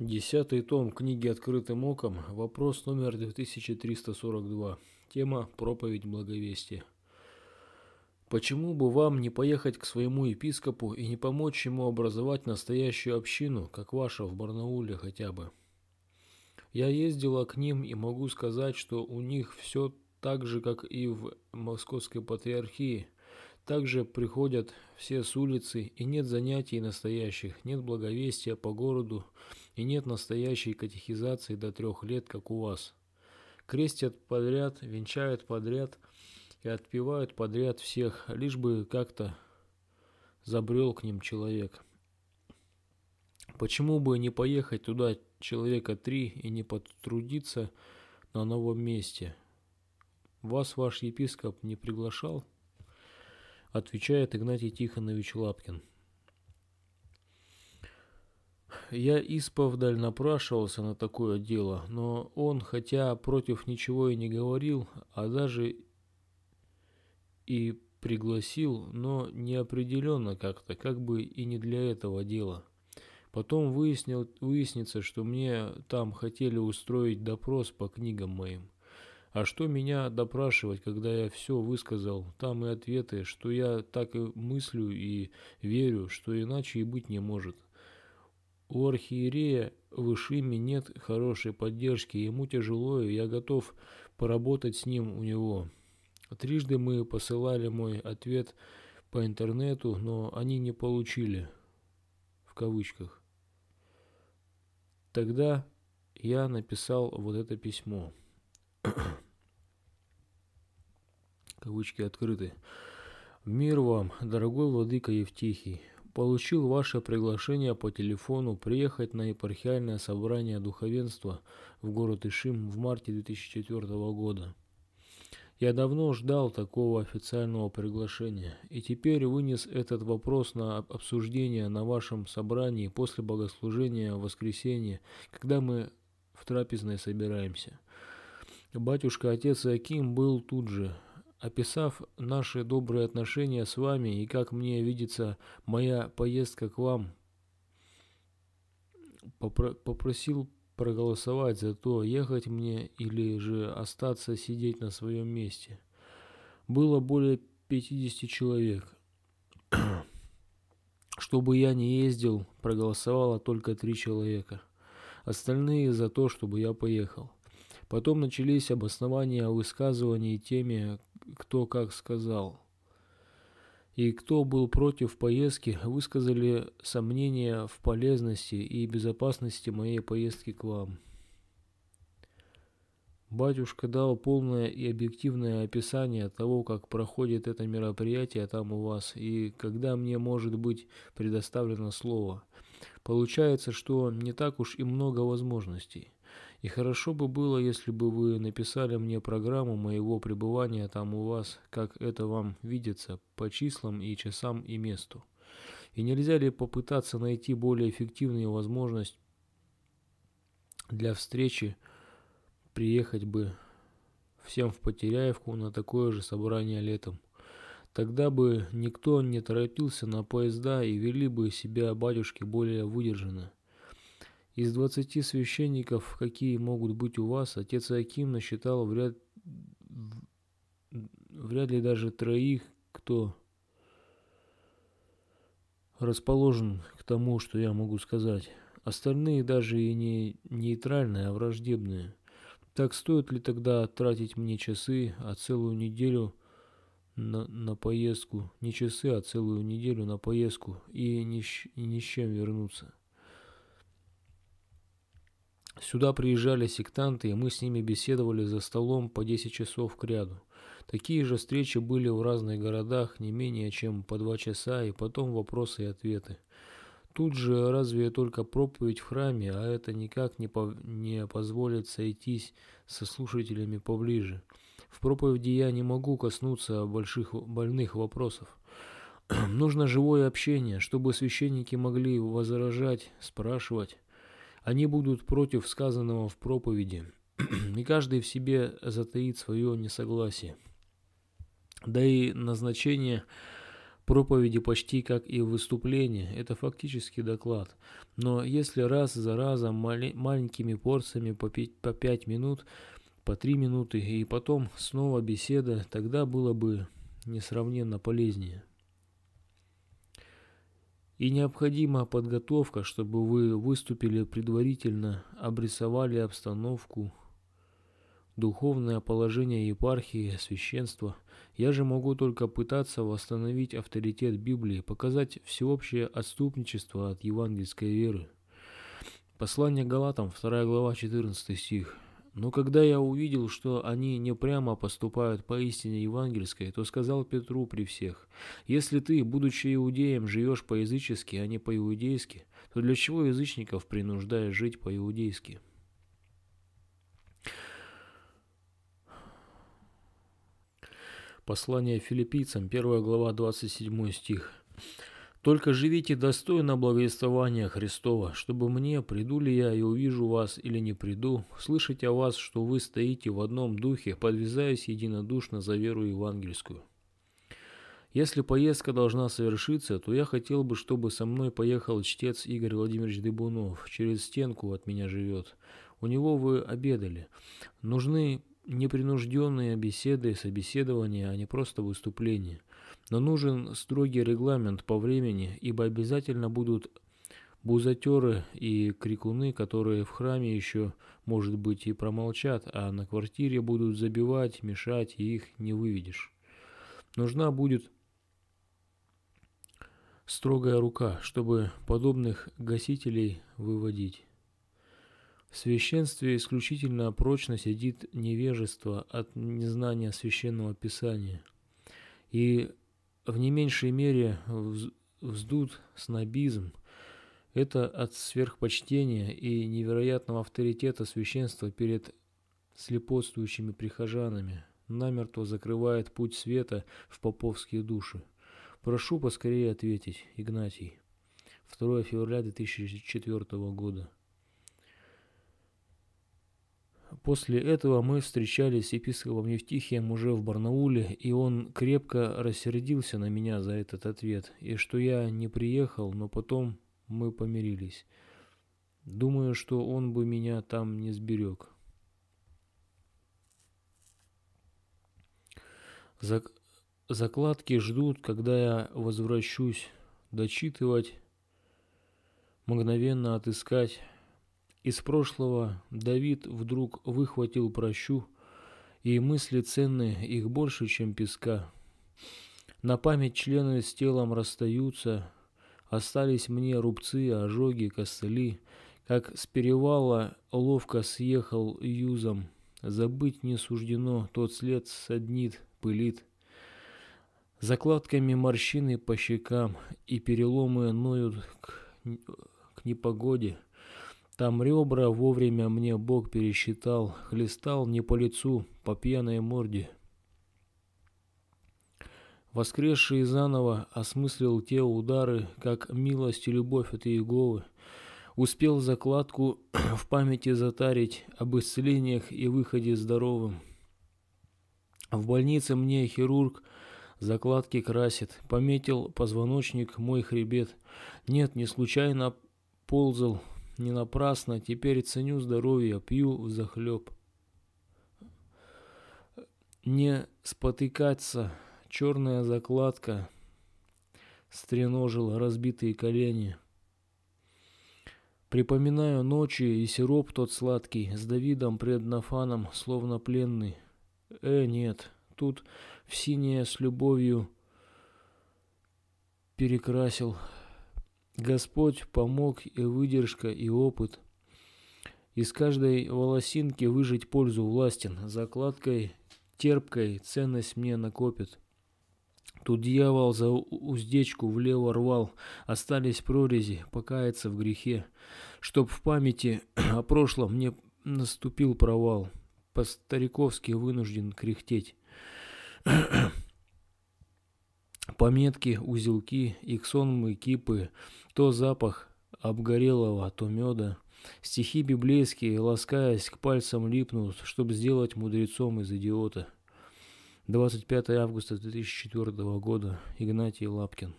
Десятый том книги «Открытым оком», вопрос номер 2342, тема «Проповедь благовестия». Почему бы вам не поехать к своему епископу и не помочь ему образовать настоящую общину, как ваша в Барнауле хотя бы? Я ездила к ним и могу сказать, что у них все так же, как и в Московской Патриархии. Также приходят все с улицы, и нет занятий настоящих, нет благовестия по городу, и нет настоящей катехизации до трех лет, как у вас. Крестят подряд, венчают подряд и отпевают подряд всех, лишь бы как-то забрел к ним человек. Почему бы не поехать туда человека три и не потрудиться на новом месте? Вас ваш епископ не приглашал? Отвечает Игнатий Тихонович Лапкин. Я исповдаль напрашивался на такое дело, но он, хотя против ничего и не говорил, а даже и пригласил, но неопределенно как-то, как бы и не для этого дела. Потом выяснил, выяснится, что мне там хотели устроить допрос по книгам моим. А что меня допрашивать, когда я все высказал, там и ответы, что я так и мыслю и верю, что иначе и быть не может. У архиерея Вышими нет хорошей поддержки, ему тяжело, и я готов поработать с ним у него. Трижды мы посылали мой ответ по интернету, но они не получили. В кавычках. Тогда я написал вот это письмо. Кавычки открыты. Мир вам, дорогой владыка Евтихий. Получил ваше приглашение по телефону приехать на епархиальное собрание духовенства в город Ишим в марте 2004 года. Я давно ждал такого официального приглашения и теперь вынес этот вопрос на обсуждение на вашем собрании после богослужения в воскресенье, когда мы в трапезной собираемся. Батюшка отец Аким был тут же, Описав наши добрые отношения с вами и, как мне видится, моя поездка к вам, попро попросил проголосовать за то, ехать мне или же остаться сидеть на своем месте. Было более 50 человек. Чтобы я не ездил, проголосовало только три человека. Остальные за то, чтобы я поехал. Потом начались обоснования высказываний теме, кто как сказал. И кто был против поездки, высказали сомнения в полезности и безопасности моей поездки к вам. Батюшка дал полное и объективное описание того, как проходит это мероприятие там у вас и когда мне может быть предоставлено слово. Получается, что не так уж и много возможностей. И хорошо бы было, если бы вы написали мне программу моего пребывания там у вас, как это вам видится, по числам и часам и месту. И нельзя ли попытаться найти более эффективную возможность для встречи, приехать бы всем в Потеряевку на такое же собрание летом. Тогда бы никто не торопился на поезда и вели бы себя батюшки более выдержанно. Из двадцати священников, какие могут быть у вас, отец Аким насчитал вряд, вряд ли даже троих, кто расположен к тому, что я могу сказать. Остальные даже и не нейтральные, а враждебные. Так стоит ли тогда тратить мне часы, а целую неделю на, на поездку? Не часы, а целую неделю на поездку и ни, и ни с чем вернуться. Сюда приезжали сектанты, и мы с ними беседовали за столом по 10 часов к ряду. Такие же встречи были в разных городах не менее чем по два часа, и потом вопросы и ответы. Тут же разве только проповедь в храме, а это никак не, по не позволит сойтись со слушателями поближе. В проповеди я не могу коснуться больших больных вопросов. Нужно живое общение, чтобы священники могли возражать, спрашивать. Они будут против сказанного в проповеди, и каждый в себе затаит свое несогласие. Да и назначение проповеди почти как и выступление, это фактически доклад. Но если раз за разом мали, маленькими порциями по 5, по 5 минут, по 3 минуты и потом снова беседа, тогда было бы несравненно полезнее. И необходима подготовка, чтобы вы выступили предварительно, обрисовали обстановку, духовное положение епархии, священства. Я же могу только пытаться восстановить авторитет Библии, показать всеобщее отступничество от евангельской веры. Послание Галатам, 2 глава, 14 стих. Но когда я увидел, что они не прямо поступают поистине евангельской, то сказал Петру при всех, «Если ты, будучи иудеем, живешь по-язычески, а не по-иудейски, то для чего язычников принуждаешь жить по-иудейски?» Послание филиппийцам, 1 глава, 27 стих. Только живите достойно благовествования Христова, чтобы мне, приду ли я и увижу вас или не приду, слышать о вас, что вы стоите в одном духе, подвязаясь единодушно за веру евангельскую. Если поездка должна совершиться, то я хотел бы, чтобы со мной поехал чтец Игорь Владимирович Дыбунов, через стенку от меня живет. У него вы обедали. Нужны непринужденные беседы, собеседования, а не просто выступления. Но нужен строгий регламент по времени, ибо обязательно будут бузатеры и крикуны, которые в храме еще, может быть, и промолчат, а на квартире будут забивать, мешать, и их не выведешь. Нужна будет строгая рука, чтобы подобных гасителей выводить. В священстве исключительно прочно сидит невежество от незнания священного писания. И в не меньшей мере вздут снобизм. Это от сверхпочтения и невероятного авторитета священства перед слепотствующими прихожанами намертво закрывает путь света в поповские души. Прошу поскорее ответить, Игнатий. 2 февраля 2004 года. После этого мы встречались с епископом Евтихием уже в Барнауле, и он крепко рассердился на меня за этот ответ, и что я не приехал, но потом мы помирились. Думаю, что он бы меня там не сберег. Зак... Закладки ждут, когда я возвращусь, дочитывать, мгновенно отыскать из прошлого Давид вдруг выхватил прощу, и мысли ценны их больше, чем песка. На память члены с телом расстаются, остались мне рубцы, ожоги, костыли, как с перевала ловко съехал юзом. Забыть не суждено, тот след саднит, пылит. Закладками морщины по щекам и переломы ноют к, к непогоде. Там ребра вовремя мне Бог пересчитал, хлестал не по лицу, по пьяной морде. Воскресший заново осмыслил те удары, как милость и любовь от Иеговы. Успел закладку в памяти затарить об исцелениях и выходе здоровым. В больнице мне хирург закладки красит, пометил позвоночник мой хребет. Нет, не случайно ползал не напрасно, теперь ценю здоровье, пью в захлеб. Не спотыкаться, черная закладка, стреножила разбитые колени. Припоминаю ночи и сироп тот сладкий, с Давидом пред словно пленный. Э, нет, тут в синее с любовью перекрасил Господь помог и выдержка, и опыт. Из каждой волосинки выжить пользу властен. Закладкой терпкой ценность мне накопит. Тут дьявол за уздечку влево рвал, остались прорези, покаяться в грехе, чтоб в памяти о прошлом мне наступил провал, по-стариковски вынужден кряхтеть. Пометки, узелки, иксонмы, кипы, то запах обгорелого, то меда. Стихи библейские, ласкаясь, к пальцам липнут, чтобы сделать мудрецом из идиота. 25 августа 2004 года. Игнатий Лапкин.